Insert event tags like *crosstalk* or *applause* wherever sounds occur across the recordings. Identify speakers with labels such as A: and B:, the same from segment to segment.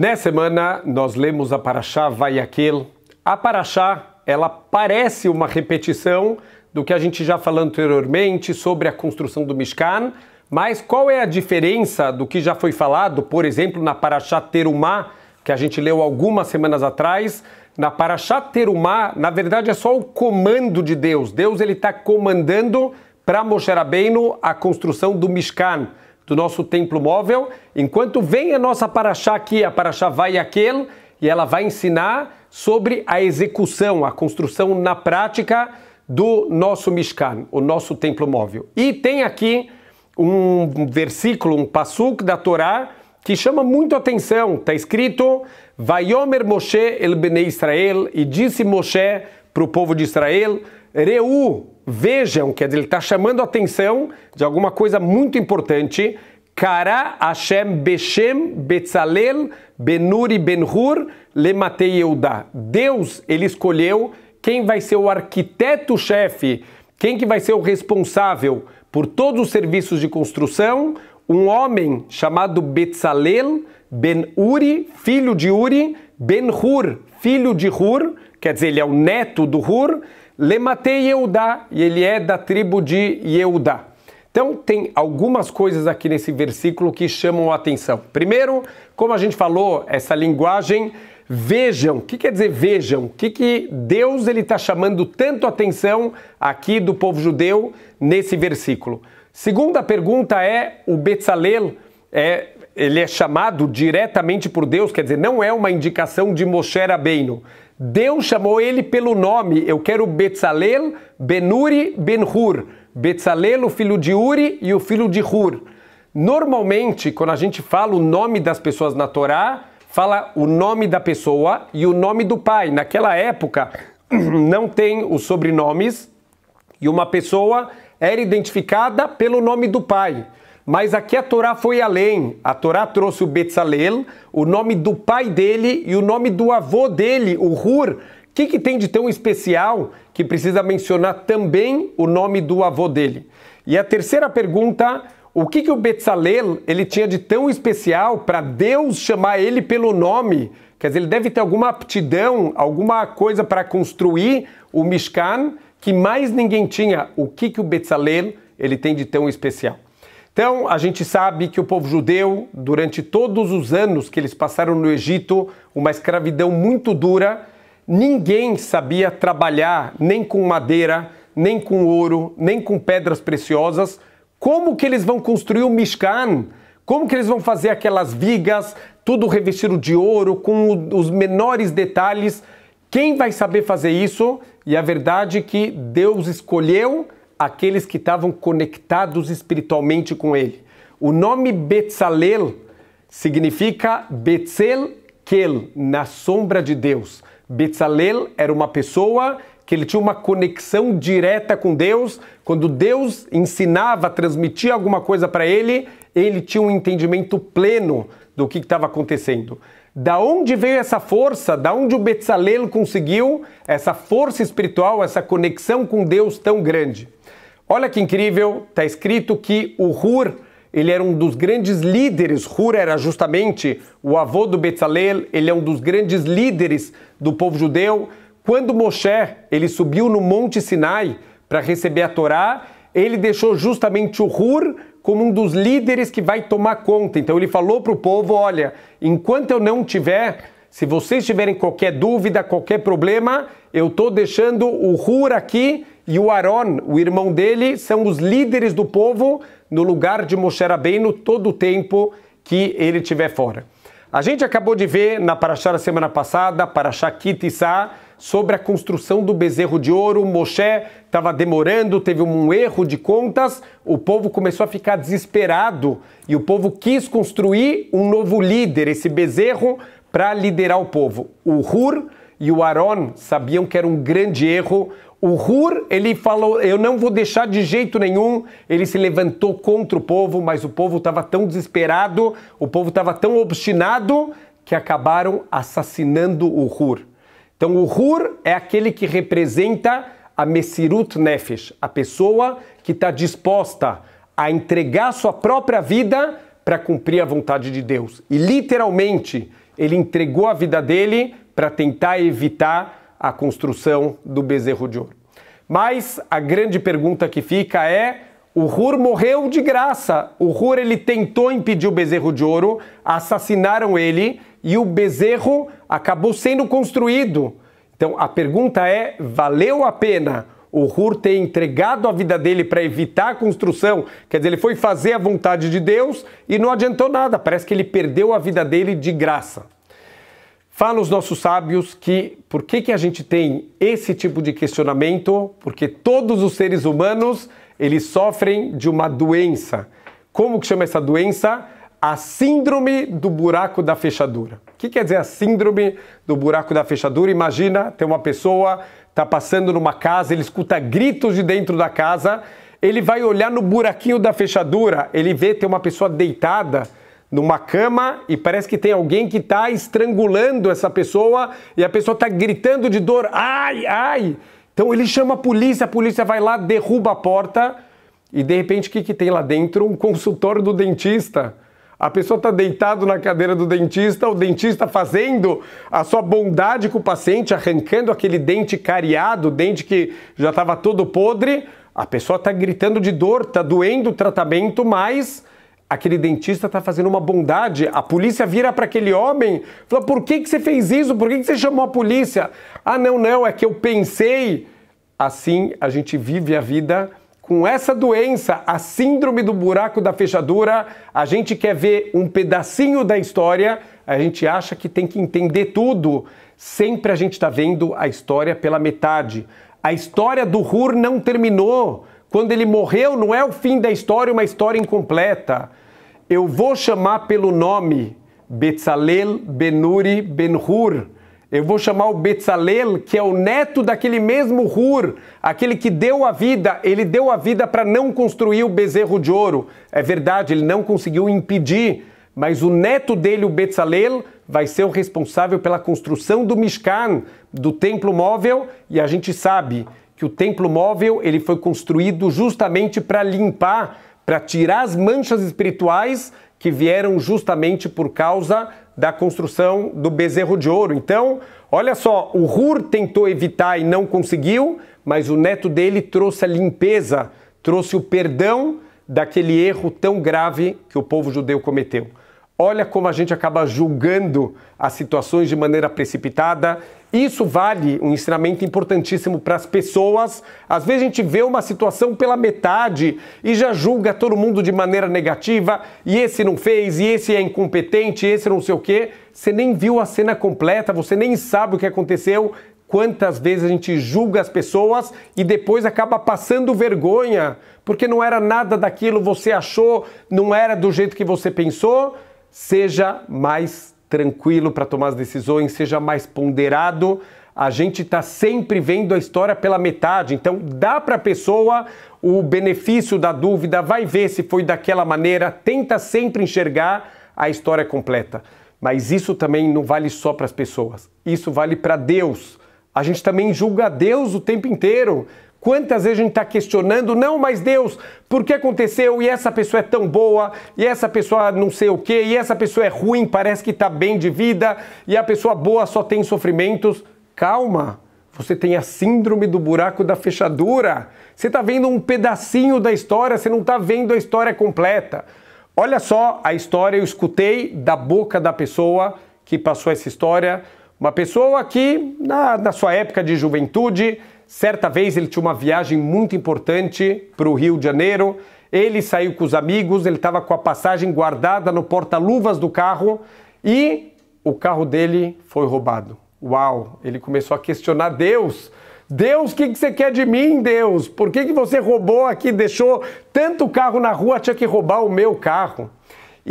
A: Nessa semana nós lemos a Paraxá Vayaquel. A Paraxá, ela parece uma repetição do que a gente já falou anteriormente sobre a construção do Mishkan, mas qual é a diferença do que já foi falado, por exemplo, na Paraxá Terumá, que a gente leu algumas semanas atrás, na Paraxá Terumá, na verdade é só o comando de Deus. Deus ele está comandando para Moshe Rabbeinu a construção do Mishkan do nosso templo móvel, enquanto vem a nossa paraxá aqui, a paraxá vai e aquele, e ela vai ensinar sobre a execução, a construção na prática do nosso Mishkan, o nosso templo móvel. E tem aqui um versículo, um passuk da Torá, que chama muito atenção. Está escrito: Vaiomer Moshe el Bnei Israel, e disse Moshe para o povo de Israel. Reu, vejam, quer dizer, ele está chamando a atenção de alguma coisa muito importante. Kara Hashem Beshem Betzalel Benuri Benhur Lematei Yehudá. Deus, ele escolheu quem vai ser o arquiteto-chefe, quem que vai ser o responsável por todos os serviços de construção, um homem chamado Betzalel Ben Uri, filho de Uri, Ben Hur, filho de Hur, quer dizer, ele é o neto do Hur, Lematei Yehudá, e ele é da tribo de Yehudá. Então, tem algumas coisas aqui nesse versículo que chamam a atenção. Primeiro, como a gente falou, essa linguagem, vejam. O que quer dizer vejam? O que, que Deus ele está chamando tanto atenção aqui do povo judeu nesse versículo? Segunda pergunta é o Betzalel, é, ele é chamado diretamente por Deus, quer dizer, não é uma indicação de Moshe Rabbeinu. Deus chamou ele pelo nome. Eu quero Betzalel, Benuri, Ben-Hur. Betzalel, o filho de Uri e o filho de Hur. Normalmente, quando a gente fala o nome das pessoas na Torá, fala o nome da pessoa e o nome do pai. Naquela época, *clears throat* não tem os sobrenomes e uma pessoa era identificada pelo nome do pai. Mas aqui a Torá foi além. A Torá trouxe o Betzalel, o nome do pai dele e o nome do avô dele, o Hur. O que, que tem de tão especial que precisa mencionar também o nome do avô dele? E a terceira pergunta, o que, que o Betzalel ele tinha de tão especial para Deus chamar ele pelo nome? Quer dizer, ele deve ter alguma aptidão, alguma coisa para construir o Mishkan que mais ninguém tinha. O que, que o Betzalel ele tem de tão especial? Então, a gente sabe que o povo judeu, durante todos os anos que eles passaram no Egito, uma escravidão muito dura, ninguém sabia trabalhar nem com madeira, nem com ouro, nem com pedras preciosas. Como que eles vão construir o Mishkan? Como que eles vão fazer aquelas vigas, tudo revestido de ouro, com os menores detalhes? Quem vai saber fazer isso? E a verdade é que Deus escolheu aqueles que estavam conectados espiritualmente com ele. O nome Betzalel significa Betzelkel, na sombra de Deus. Betzalel era uma pessoa que ele tinha uma conexão direta com Deus. Quando Deus ensinava, transmitia alguma coisa para ele, ele tinha um entendimento pleno do que estava acontecendo. Da onde veio essa força? Da onde o Betzalel conseguiu essa força espiritual, essa conexão com Deus tão grande? Olha que incrível, está escrito que o Hur, ele era um dos grandes líderes. Hur era justamente o avô do Betzalel, ele é um dos grandes líderes do povo judeu. Quando Moshe, ele subiu no Monte Sinai para receber a Torá, ele deixou justamente o Hur como um dos líderes que vai tomar conta. Então ele falou para o povo: olha, enquanto eu não tiver, se vocês tiverem qualquer dúvida, qualquer problema, eu estou deixando o Hur aqui e o Aron, o irmão dele, são os líderes do povo no lugar de Moshe Rabbeinu todo o tempo que ele estiver fora. A gente acabou de ver na Parashá da semana passada, Parashá Kitissá, sobre a construção do bezerro de ouro. Moshe estava demorando, teve um erro de contas, o povo começou a ficar desesperado e o povo quis construir um novo líder, esse bezerro, para liderar o povo. O Hur e o Aaron sabiam que era um grande erro. O Hur, ele falou: Eu não vou deixar de jeito nenhum. Ele se levantou contra o povo, mas o povo estava tão desesperado, o povo estava tão obstinado que acabaram assassinando o Hur. Então, o Hur é aquele que representa a Messirut Nefesh, a pessoa que está disposta a entregar sua própria vida para cumprir a vontade de Deus. E literalmente, ele entregou a vida dele para tentar evitar a construção do bezerro de ouro. Mas a grande pergunta que fica é: o Hur morreu de graça. O Hur ele tentou impedir o bezerro de ouro, assassinaram ele e o bezerro acabou sendo construído. Então a pergunta é: valeu a pena o Hur ter entregado a vida dele para evitar a construção? Quer dizer, ele foi fazer a vontade de Deus e não adiantou nada, parece que ele perdeu a vida dele de graça. Fala os nossos sábios que por que, que a gente tem esse tipo de questionamento? Porque todos os seres humanos eles sofrem de uma doença. Como que chama essa doença? a síndrome do buraco da fechadura. O que quer dizer a síndrome do buraco da fechadura? Imagina tem uma pessoa tá passando numa casa, ele escuta gritos de dentro da casa, ele vai olhar no buraquinho da fechadura, ele vê tem uma pessoa deitada numa cama e parece que tem alguém que está estrangulando essa pessoa e a pessoa está gritando de dor, ai, ai. Então ele chama a polícia, a polícia vai lá, derruba a porta e de repente o que, que tem lá dentro? Um consultório do dentista a pessoa está deitado na cadeira do dentista, o dentista fazendo a sua bondade com o paciente, arrancando aquele dente cariado, dente que já estava todo podre. A pessoa está gritando de dor, está doendo o tratamento, mas aquele dentista está fazendo uma bondade. A polícia vira para aquele homem, fala: por que, que você fez isso? Por que, que você chamou a polícia? Ah, não, não, é que eu pensei. Assim a gente vive a vida com essa doença, a síndrome do buraco da fechadura, a gente quer ver um pedacinho da história, a gente acha que tem que entender tudo. Sempre a gente está vendo a história pela metade. A história do Hur não terminou. Quando ele morreu, não é o fim da história, é uma história incompleta. Eu vou chamar pelo nome Betzalel Benuri Ben-Hur eu vou chamar o Betzalel, que é o neto daquele mesmo Hur, aquele que deu a vida. Ele deu a vida para não construir o bezerro de ouro. É verdade, ele não conseguiu impedir, mas o neto dele, o Betzalel, vai ser o responsável pela construção do Mishkan, do templo móvel, e a gente sabe que o templo móvel ele foi construído justamente para limpar, para tirar as manchas espirituais que vieram justamente por causa da construção do bezerro de ouro. Então, olha só, o Hur tentou evitar e não conseguiu, mas o neto dele trouxe a limpeza, trouxe o perdão daquele erro tão grave que o povo judeu cometeu. Olha como a gente acaba julgando as situações de maneira precipitada. Isso vale um ensinamento importantíssimo para as pessoas. Às vezes a gente vê uma situação pela metade e já julga todo mundo de maneira negativa, e esse não fez, e esse é incompetente, e esse não sei o quê. Você nem viu a cena completa, você nem sabe o que aconteceu. Quantas vezes a gente julga as pessoas e depois acaba passando vergonha, porque não era nada daquilo, você achou, não era do jeito que você pensou Seja mais tranquilo para tomar as decisões, seja mais ponderado. A gente está sempre vendo a história pela metade, então dá para a pessoa o benefício da dúvida, vai ver se foi daquela maneira, tenta sempre enxergar a história completa. Mas isso também não vale só para as pessoas, isso vale para Deus. A gente também julga Deus o tempo inteiro. Quantas vezes a gente está questionando, não, mas Deus, por que aconteceu? E essa pessoa é tão boa, e essa pessoa não sei o quê, e essa pessoa é ruim, parece que está bem de vida, e a pessoa boa só tem sofrimentos. Calma, você tem a síndrome do buraco da fechadura. Você está vendo um pedacinho da história, você não está vendo a história completa. Olha só a história, eu escutei da boca da pessoa que passou essa história. Uma pessoa que, na, na sua época de juventude, Certa vez ele tinha uma viagem muito importante para o Rio de Janeiro. Ele saiu com os amigos, ele estava com a passagem guardada no porta-luvas do carro e o carro dele foi roubado. Uau! Ele começou a questionar Deus. Deus, o que, que, você quer de mim, Deus? Por que, que você roubou aqui, deixou tanto carro na rua, tinha que roubar o meu carro?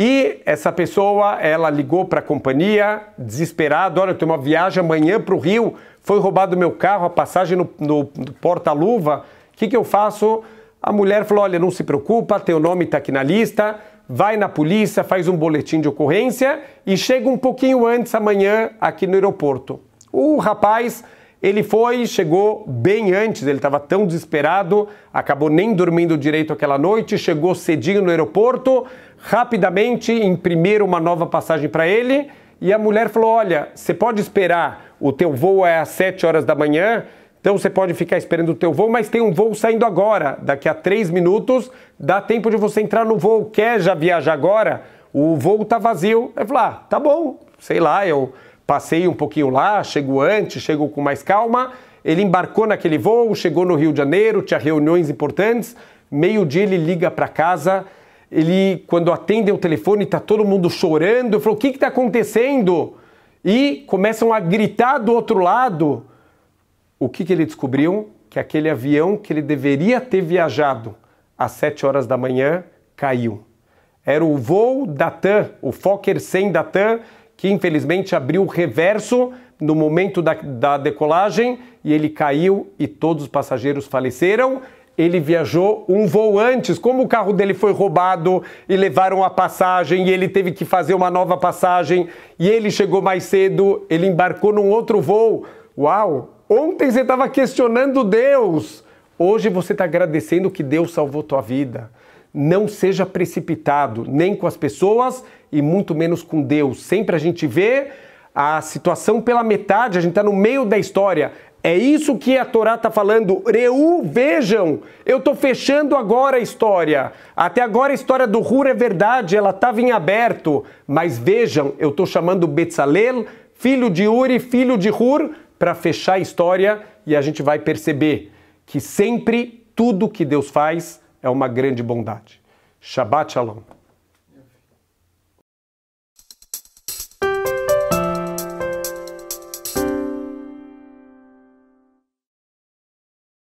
A: E essa pessoa, ela ligou para a companhia, desesperada, olha, eu tenho uma viagem amanhã para o Rio, foi roubado meu carro, a passagem no, no, porta-luva, o que, que eu faço? A mulher falou: olha, não se preocupa, teu nome está aqui na lista, vai na polícia, faz um boletim de ocorrência e chega um pouquinho antes amanhã aqui no aeroporto. O rapaz, ele foi, chegou bem antes, ele estava tão desesperado, acabou nem dormindo direito aquela noite, chegou cedinho no aeroporto, rapidamente imprimiram uma nova passagem para ele e a mulher falou: olha, você pode esperar o teu voo é às 7 horas da manhã, então você pode ficar esperando o teu voo, mas tem um voo saindo agora, daqui a 3 minutos, dá tempo de você entrar no voo, quer já viajar agora? O voo tá vazio. Eu falar, ah, tá bom, sei lá, eu passei um pouquinho lá, chego antes, chego com mais calma. Ele embarcou naquele voo, chegou no Rio de Janeiro, tinha reuniões importantes. Meio-dia ele liga para casa, ele, quando atende o telefone, está todo mundo chorando. Falou: O que está acontecendo? e começam a gritar do outro lado. O que, que ele descobriu? Que aquele avião que ele deveria ter viajado às 7 horas da manhã caiu. Era o voo da TAM, o Fokker 100 da TAM, que infelizmente abriu o reverso no momento da, da decolagem e ele caiu e todos os passageiros faleceram ele viajou um voo antes. Como o carro dele foi roubado e levaram a passagem e ele teve que fazer uma nova passagem e ele chegou mais cedo, ele embarcou num outro voo. Uau! Ontem você estava questionando Deus. Hoje você está agradecendo que Deus salvou tua vida. Não seja precipitado, nem com as pessoas e muito menos com Deus. Sempre a gente vê a situação pela metade, a gente está no meio da história. É isso que a Torá está falando. Reu, vejam, eu estou fechando agora a história. Até agora a história do Hur é verdade, ela estava em aberto. Mas vejam, eu estou chamando Betzalel, filho de Uri, filho de Hur, para fechar a história e a gente vai perceber que sempre tudo que Deus faz é uma grande bondade. Shabbat Shalom.